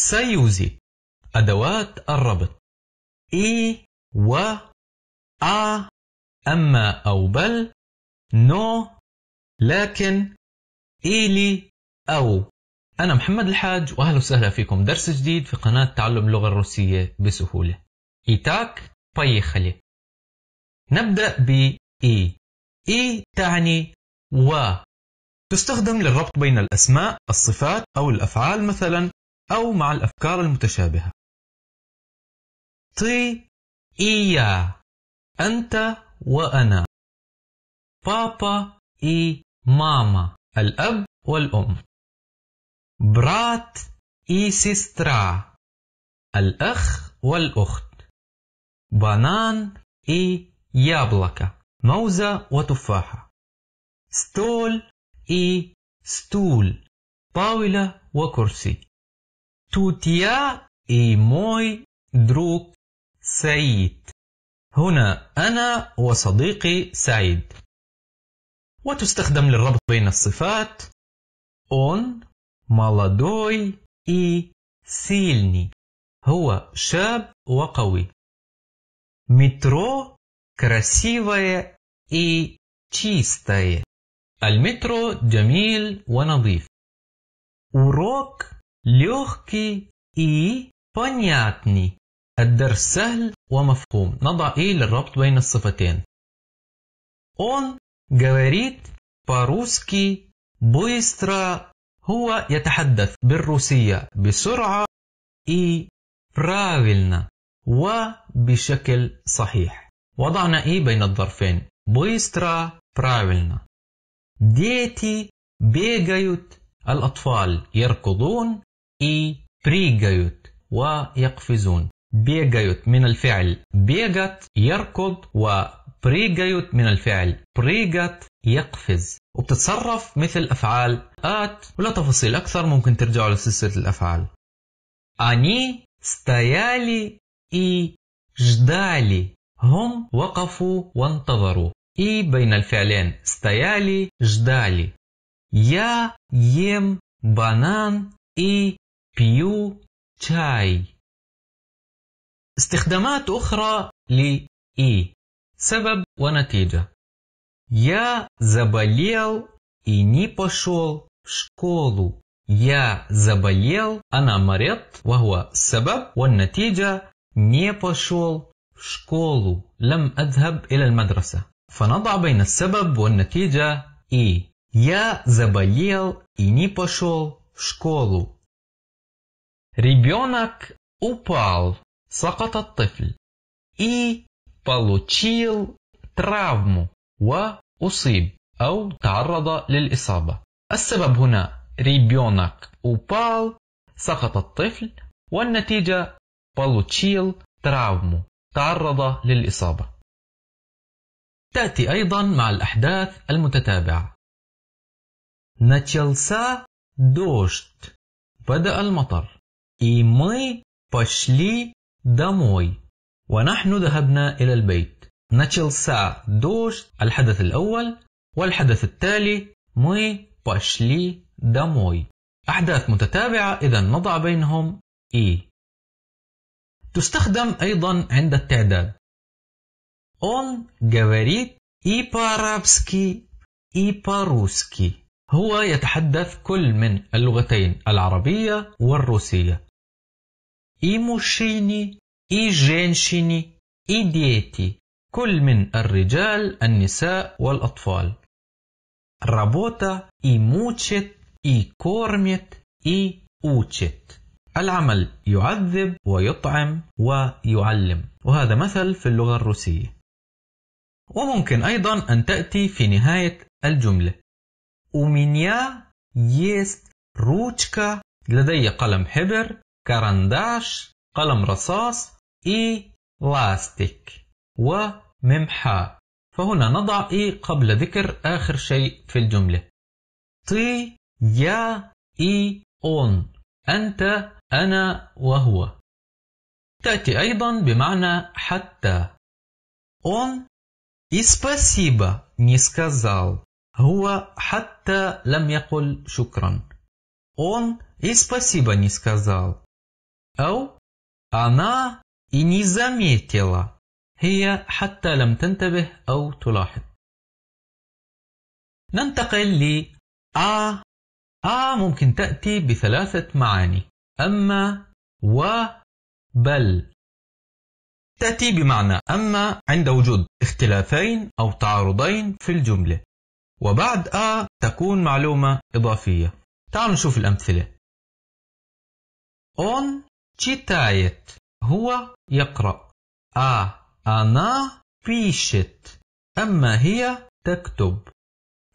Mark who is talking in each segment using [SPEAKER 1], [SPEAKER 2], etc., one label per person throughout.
[SPEAKER 1] سيوزي أدوات الربط إي و آ أما أو بل نو لكن إيلي أو أنا محمد الحاج وأهلا وسهلا فيكم درس جديد في قناة تعلم اللغة الروسية بسهولة إيتاك بايخلي نبدأ ب إي إي تعني و تستخدم للربط بين الأسماء الصفات أو الأفعال مثلا أو مع الأفكار المتشابهة. تي إيا أنت وأنا بابا إي ماما الأب والأم برات إي سيسترا الأخ والأخت بانان إي يابلكة موزة وتفاحة ستول إي ستول طاولة وكرسي Тут я и мой друг سعيد. هنا أنا وصديقي سعيد. وتستخدم للربط بين الصفات он молодой и сильный. هو شاب وقوي. مترو красивое и تشيستاي المترو جميل ونظيف. урок ليغكي إي بونياتني الدرس سهل ومفهوم نضع إي للربط بين الصفتين Он говорит по-русски быстро هو يتحدث بالروسية بسرعة إي правильно وبشكل صحيح وضعنا إي بين الظرفين بويسترا правильно дети бегают الأطفال يركضون إي بريجايوت ويقفزون بيجايوت من الفعل بيجات يركض و وبريجايوت من الفعل بريجت يقفز وبتتصرف مثل أفعال آت ولا تفاصيل أكثر ممكن ترجعوا لسلسلة الأفعال أني ستايالي إي جدالي هم وقفوا وانتظروا إي بين الفعلين ستايالي جدالي يا يم بانان إي بيو تشاي استخدامات أخرى لـ إي سبب ونتيجة يا заболел и не пошел в школу. Я أنا مريض وهو السبب والنتيجة не пошел в لم أذهب إلى المدرسة فنضع بين السبب والنتيجة إي يا заболел и не пошел в Ребенок упал, سقط الطفل. И получил травму وأصيب أو تعرض للإصابة. السبب هنا ребенок упал, سقط الطفل والنتيجة получил травму تعرض للإصابة. تأتي أيضا مع الأحداث المتتابعة. начался дождь بدأ المطر И мы пошли домой. ونحن ذهبنا إلى البيت. Начался дождь, الحدث الأول والحدث التالي мы пошли домой. أحداث متتابعة إذا نضع بينهم إي. تستخدم أيضا عند التعداد. Он говорит и по-арабски, и по-русски. هو يتحدث كل من اللغتين العربية والروسية. и мужчине, и женщине, и дети. كل من الرجال, النساء والأطفال. Работа и мучит, и кормит, и учит. العمل يعذب ويطعم ويعلم وهذا مثل في اللغة الروسية وممكن أيضا أن تأتي في نهاية الجملة У меня есть ручка لدي قلم حبر كرنداش قلم رصاص إي لاستيك وممحاة فهنا نضع إي قبل ذكر آخر شيء في الجملة تي يا إي أون أنت أنا وهو تأتي أيضا بمعنى حتى اون и спасибо не сказал. هو حتى لم يقل شكرا. Он и спасибо не сказал. أو أنا إني زميتلا هي حتى لم تنتبه أو تلاحظ. ننتقل ل آ آ ممكن تأتي بثلاثة معاني أما و بل تأتي بمعنى أما عند وجود اختلافين أو تعارضين في الجملة وبعد آ تكون معلومة إضافية تعالوا نشوف الأمثلة on читает. هو يقرأ. А она пишет. أما هي تكتب.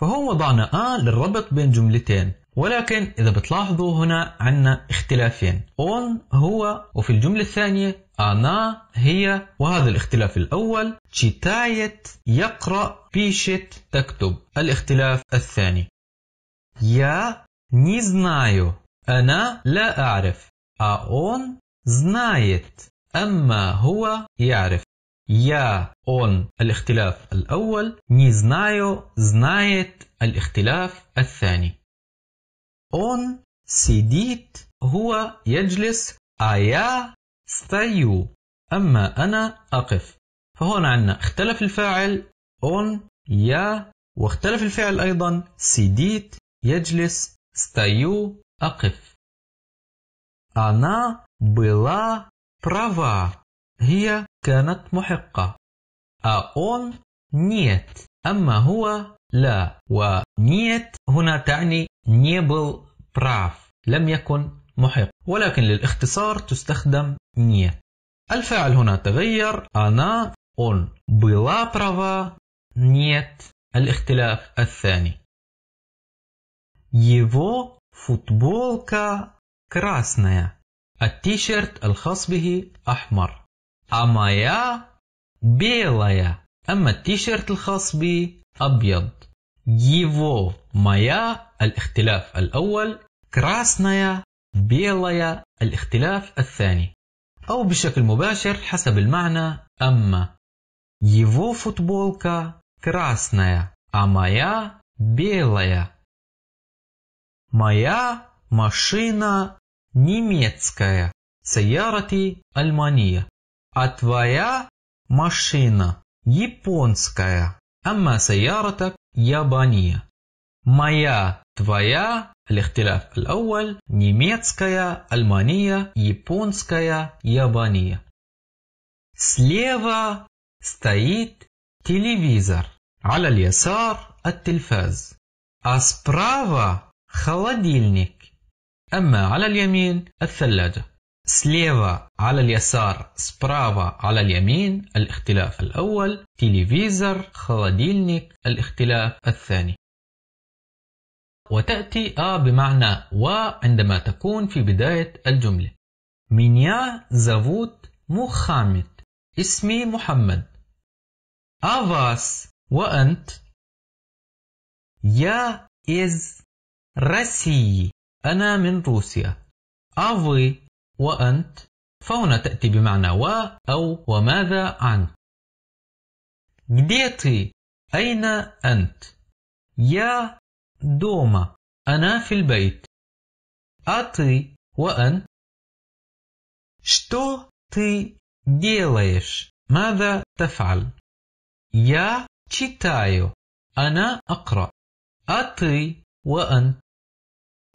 [SPEAKER 1] فهون وضعنا آه للربط بين جملتين ولكن إذا بتلاحظوا هنا عنا اختلافين أون هو وفي الجملة الثانية أنا هي وهذا الاختلاف الأول تشيتايت يقرأ بيشت تكتب الاختلاف الثاني يا не знаю أنا لا أعرف а он знает أما هو يعرف يا он الاختلاف الأول не знаю знает الاختلاف الثاني он сидит. هو يجلس а я стою أما أنا أقف فهون عندنا اختلف الفاعل он يا واختلف الفعل أيضا سيديت يجلس ستيو أقف Она была права. هي كانت محقة. А он нет. أما هو لا. ونيت هنا تعني не был прав. لم يكن محق. ولكن للاختصار تستخدم не. الفاعل هنا تغير. أنا он была права. Нет. الاختلاف الثاني. Его футболка كراسنايا التيشيرت الخاص به أحمر. أما يا بيلايا أما التيشيرت الخاص بي أبيض. его مايا الاختلاف الأول كراسنايا بيلايا الاختلاف الثاني أو بشكل مباشر حسب المعنى أما его فوتبولكا كراسنايا أما يا بيلايا مايا машина немецкая, саярати Альмания. А твоя машина японская, амма саярата Ябания. Моя, твоя, الاختلاف الأول немецкая, Альмания, японская, Ябания. Слева стоит телевизор. على اليسار التلفاز. А справа холодильник. أما على اليمين الثلاجة سليفا على اليسار سبرافا على اليمين الاختلاف الأول تلفيزر خلاديلنيك الاختلاف الثاني وتأتي أ بمعنى و عندما تكون في بداية الجملة مينيا زافوت مخامت اسمي محمد أفاس وأنت يا إز رسي أنا من روسيا. أفوي وأنت فهنا تأتي بمعنى و أو وماذا عن. جديتي أين أنت؟ يا دوما أنا في البيت. أتي وأن وأنت؟ تي ديليش ماذا تفعل؟ يا تشيتايو أنا أقرأ. أتي وأنت؟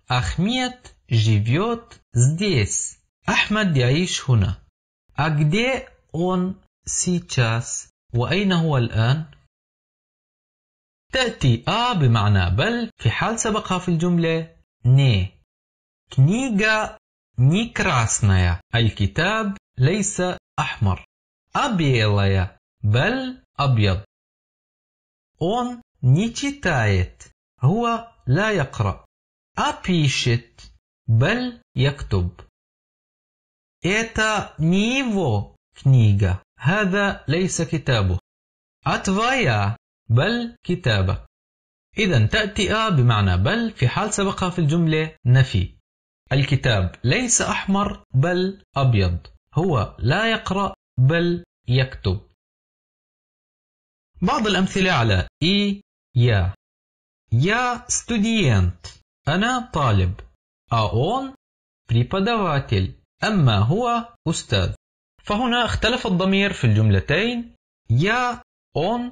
[SPEAKER 1] Ахмед живет здесь. Ахмед يعيش هنا. А где он сейчас? وأين هو الآن؟ تأتي آ بمعنى بل في حال سبقها في الجملة ني كنيغا ني كراسنايا الكتاب ليس أحمر أبيلايا بل أبيض он не читает هو لا يقرأ appreciate بل يكتب Это не его книга. هذا ليس كتابه. اتفايا بل كتابك. إذا تأتئ ا بمعنى بل في حال سبقها في الجملة نفي. الكتاب ليس أحمر بل أبيض. هو لا يقرأ بل يكتب. بعض الأمثلة على إي يا يا ستودينت أنا طالب. А он преподаватель. أما هو أستاذ. فهنا اختلف الضمير في الجملتين يا أون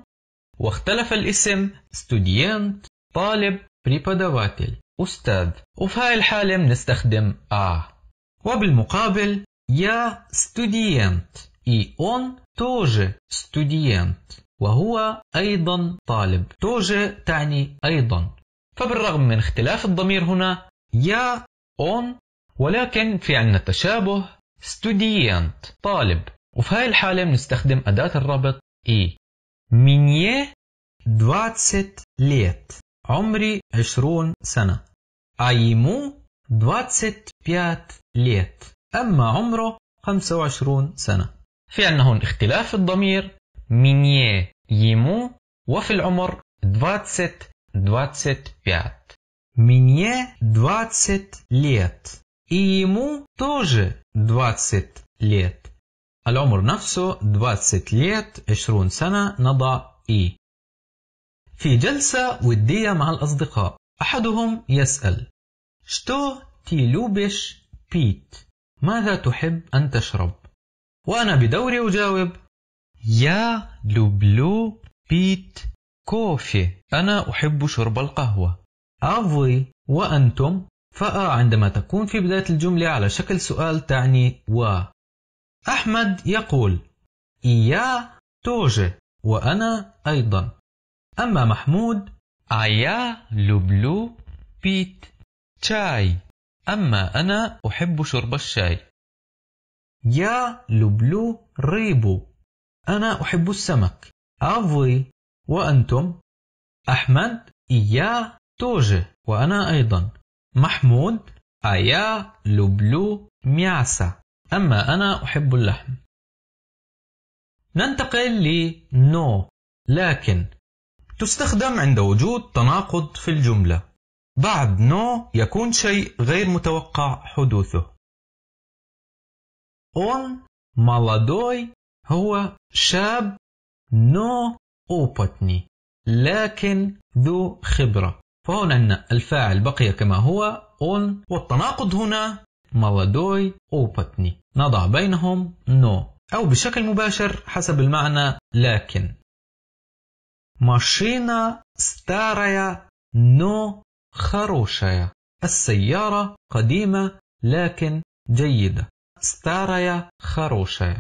[SPEAKER 1] واختلف الاسم ستوديانت طالب بريباداواتيل أستاذ وفي هاي الحالة بنستخدم آ وبالمقابل يا ستوديانت إي أون توجي ستوديانت وهو أيضا طالب توجي تعني أيضا فبالرغم من اختلاف الضمير هنا يا اون ولكن في عندنا تشابه ستوديانت طالب وفي هاي الحالة بنستخدم أداة الربط إي e. منيه دواتست ليت عمري عشرون سنة أيمو دواتست بيات ليت أما عمره خمسة وعشرون سنة في عنا هون اختلاف الضمير منيه يمو وفي العمر دواتست Мне двадцать лет. И ему тоже двадцать лет. العمر نفسه 20 ليت 20 سنة نضع إي في جلسة ودية مع الأصدقاء أحدهم يسأل شتو تيلوبش بيت ماذا تحب أن تشرب؟ وأنا بدوري أجاوب يا لوبلو كوفي أنا أحب شرب القهوة أفوي وأنتم فأ عندما تكون في بداية الجملة على شكل سؤال تعني و أحمد يقول إيا توجه وأنا أيضا أما محمود عيا لبلو بيت شاي أما أنا أحب شرب الشاي يا لبلو ريبو أنا أحب السمك أفوي وأنتم أحمد يا توجي وأنا أيضا محمود أيا لبلو مياسا أما أنا أحب اللحم ننتقل لنو لكن تستخدم عند وجود تناقض في الجملة بعد نو يكون شيء غير متوقع حدوثه اون مالادوي هو شاب نو أوبتني لكن ذو خبرة فهنا أن الفاعل بقي كما هو أون والتناقض هنا молодой أوبتني نضع بينهم نو أو بشكل مباشر حسب المعنى لكن ماشينا старая نو хорошая السيارة قديمة لكن جيدة старая хорошая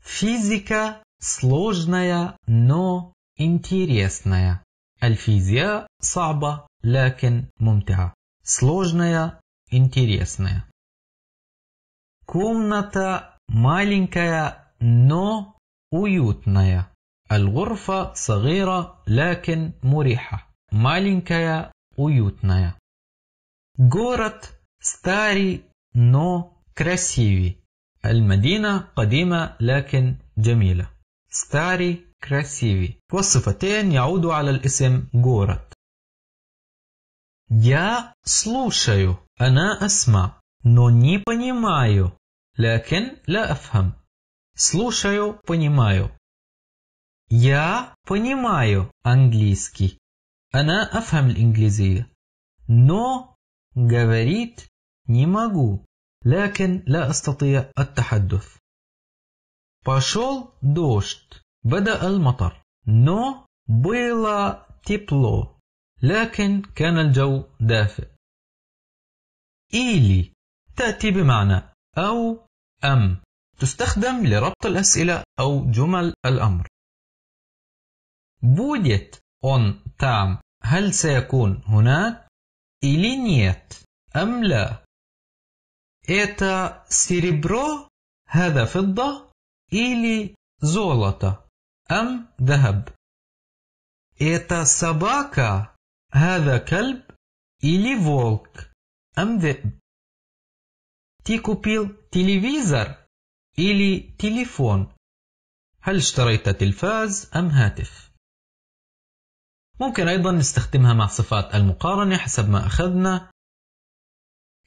[SPEAKER 1] فيزيكا сложная, но интересная. الفيزياء صعبة لكن ممتعة. Сложная, интересная. Комната маленькая, но уютная. الغرفة صغيرة لكن مريحة. Маленькая, уютная. Город старый, но красивый. المدينة قديمة لكن جميلة. ستاري كراسيفي والصفتان يعود على الاسم جورت يا слушаю, أنا أسمع, но не понимаю, لكن لا أفهم. Слушаю, понимаю. يا понимаю английский. أنا أفهم الإنجليزية. Но говорит не могу. لكن لا أستطيع التحدث. Пошел дождь. بدأ المطر. Но было тепло. لكن كان الجو دافئ. إيلي تأتي بمعنى أو أم تستخدم لربط الأسئلة أو جمل الأمر. будет أون там هل سيكون هناك или нет أم لا. это سيريبرو هذا فضة или золото, أم ذهب. Это собака, هذا كلب или волк, أم ذئب. Ты купил телевизор или телефон? هل اشتريت تلفاز أم هاتف؟ ممكن أيضا نستخدمها مع صفات المقارنة حسب ما أخذنا.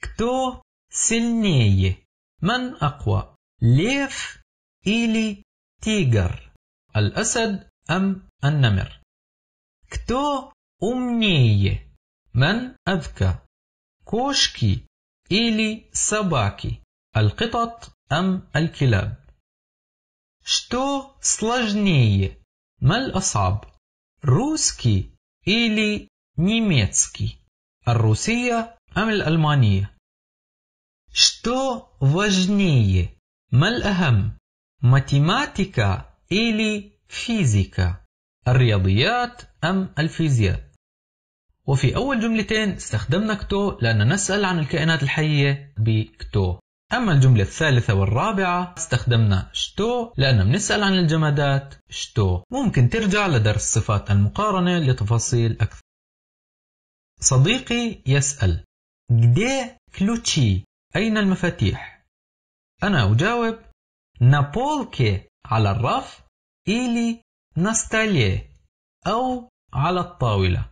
[SPEAKER 1] كتو سلنية من أقوى؟ ليف إيلي تيجر الأسد أم النمر. كتو умнее? من أذكى؟ كوشكي إيلي سباكي القطط أم الكلاب. شتو сложнее? ما الأصعب؟ روسكي إيلي نيميتسكي الروسية أم الألمانية؟ شتو важнее؟ ما الأهم؟ ماتيماتيكا إلي فيزيكا الرياضيات أم الفيزياء وفي أول جملتين استخدمنا كتو لأن نسأل عن الكائنات الحية بكتو أما الجملة الثالثة والرابعة استخدمنا شتو لأن بنسأل عن الجمادات شتو ممكن ترجع لدرس صفات المقارنة لتفاصيل أكثر صديقي يسأل جدي كلوتشي أين المفاتيح؟ أنا أجاوب на полке على الرف или на столе أو على الطاولة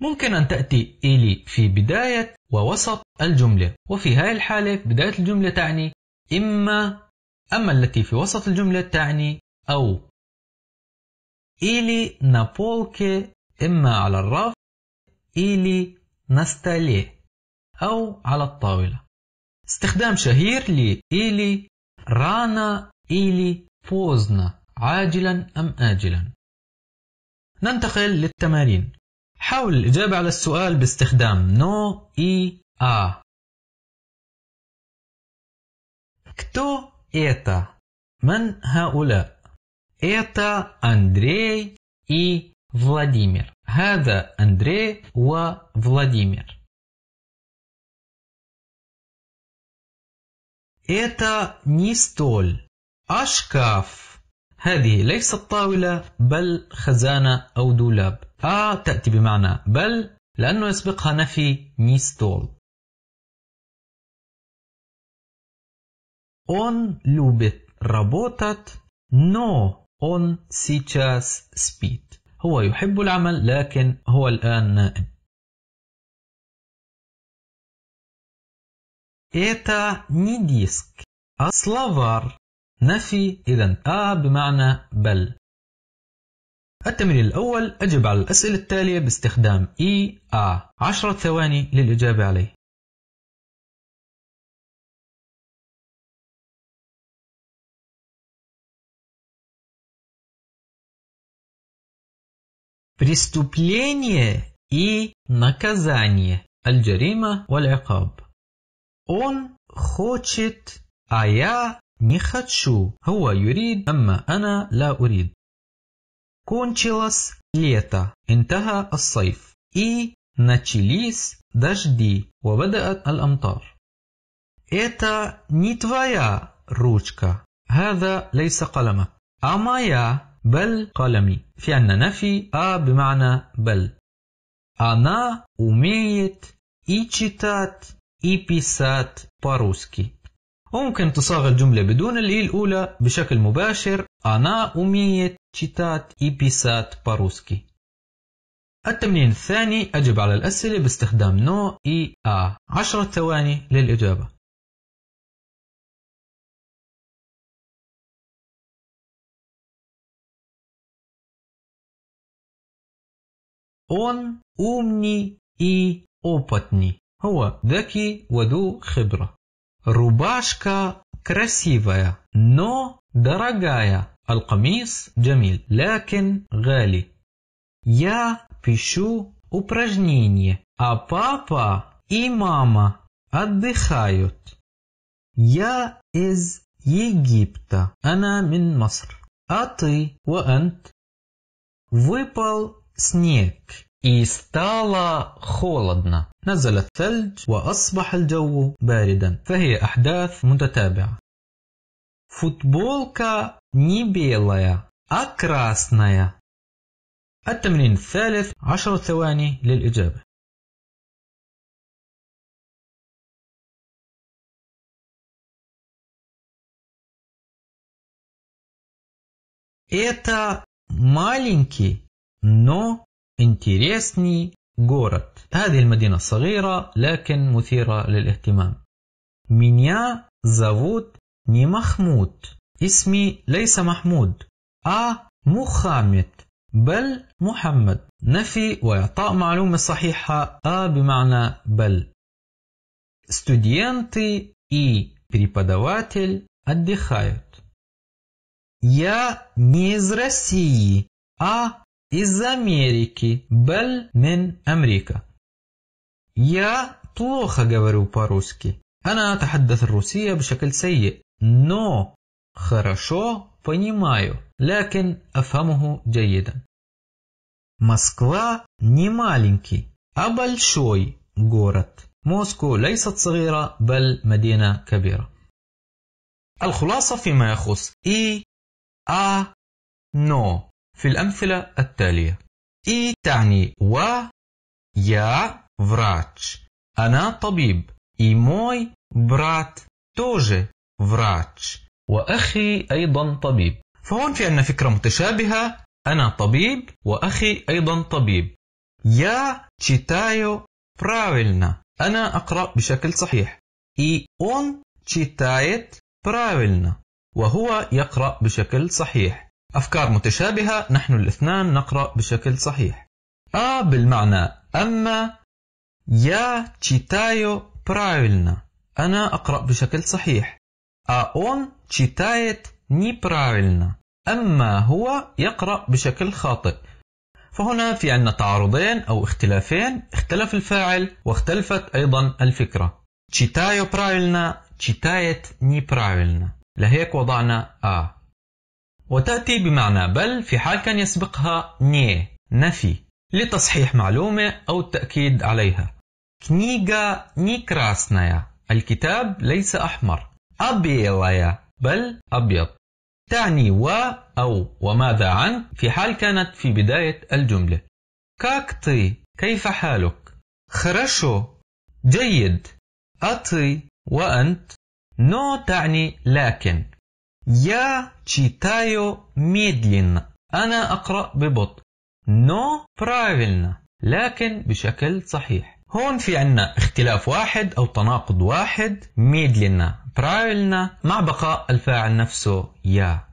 [SPEAKER 1] ممكن أن تأتي إلي في بداية ووسط الجملة وفي هذه الحالة بداية الجملة تعني إما أما التي في وسط الجملة تعني أو إلي نابولكي إما على الرف إلي نستالي أو على الطاولة استخدام شهير لإلي رانا إلي فوزنا عاجلا أم آجلا ننتقل للتمارين حاول الإجابة على السؤال باستخدام نو إي آ كتو إيتا من هؤلاء؟ إيتا أندري إي فلاديمير هذا أندري وفلاديمير. это не столь а шкаф. هذه ليست طاولة بل خزانة أو دولاب آ آه، تأتي بمعنى بل لأنه يسبقها نفي نيستول Он любит работать, но он сейчас спит. هو يحب العمل لكن هو الآن نائم. Это не диск, а словар نفي إذا آ بمعنى بل التمرين الأول أجب على الأسئلة التالية باستخدام إي آ عشرة ثواني للإجابة عليه преступление и наказание الجريمة والعقاب Он хочет, а я не хочу. هو يريد أما أنا لا أريد. Кончилось лето. انتهى الصيف. И начались дожди. وبدأت الأمطار. Это не твоя ручка. هذا ليس قلمك. А моя بل قلمي. في أن نفي а بمعنى بل. Она умеет и читать и писат по-русски. ممكن تصاغ الجملة بدون الإي الأولى بشكل مباشر أنا أمية читат и писат по-русски. التمرين الثاني أجب على الأسئلة باستخدام نو إي آ عشرة ثواني للإجابة Он умный и опытный. هو ذكي وذو خبرة рубашка красивая, но дорогая. القميص جميل لكن غالي. Я пишу упражнение, а папа и мама отдыхают. Я из Египта, أنا من مصر. А ты وأنت? Выпал снег. И стало холодно. نزل الثلج وأصبح الجو باردا فهي أحداث متتابعة فوتبولكا ني بيلايا أكراسنايا التمرين الثالث عشر ثواني للإجابة Это маленький, но انتريسني غورت هذه المدينة الصغيرة لكن مثيرة للاهتمام مينيا زافوت ني محمود اسمي ليس محمود أ مخامت بل محمد نفي وإعطاء معلومة صحيحة أ بمعنى بل студенты и преподаватель отдыхают. Я не из России, а из Америки, бел мин Америка. Я плохо говорю по-русски. Она تحدث الروسية بشكل سيء. Но хорошо понимаю, لكن أفهمه جيدا. Москва не маленький, а большой город. موسكو ليست صغيرة بل مدينة كبيرة. الخلاصة فيما يخص إي آ نو في الأمثلة التالية إي تعني و يا فراتش أنا طبيب إي موي برات توجي فراتش وأخي أيضا طبيب فهون في عندنا فكرة متشابهة أنا طبيب وأخي أيضا طبيب يا تشيتايو براولنا أنا أقرأ بشكل صحيح إي أون تشيتايت براولنا وهو يقرأ بشكل صحيح أفكار متشابهة نحن الاثنان نقرأ بشكل صحيح آ بالمعنى أما يا تشيتايو برايلنا أنا أقرأ بشكل صحيح أون تشيتايت ني برايلنا أما هو يقرأ بشكل خاطئ فهنا في عندنا تعارضين أو اختلافين اختلف الفاعل واختلفت أيضا الفكرة برايلنا تشيتايت ني برايلنا لهيك وضعنا آ وتأتي بمعنى بل في حال كان يسبقها ني نفي لتصحيح معلومة أو التأكيد عليها كنيغا ني كراسنايا الكتاب ليس أحمر أبيلايا بل أبيض تعني و أو وماذا عن في حال كانت في بداية الجملة كاكتي كيف حالك خرشو جيد أطي وأنت نو تعني لكن Я читаю медленно. أنا أقرأ ببطء. но правильно لكن بشكل صحيح. هون في عنا اختلاف واحد أو تناقض واحد медленно правильно مع بقاء الفاعل نفسه يا.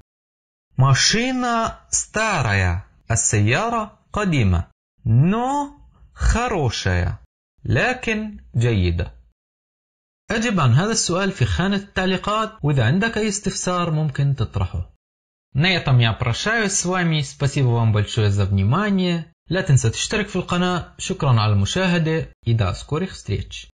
[SPEAKER 1] ماشينا ستارايا. السيارة قديمة نو хорошая لكن جيدة أجب عن هذا السؤال في خانة التعليقات وإذا عندك أي استفسار ممكن تطرحه. На этом я прощаюсь с вами. Спасибо вам большое за внимание. لا تنسى تشترك في القناة. شكرا على المشاهدة. إلى скорых встреч.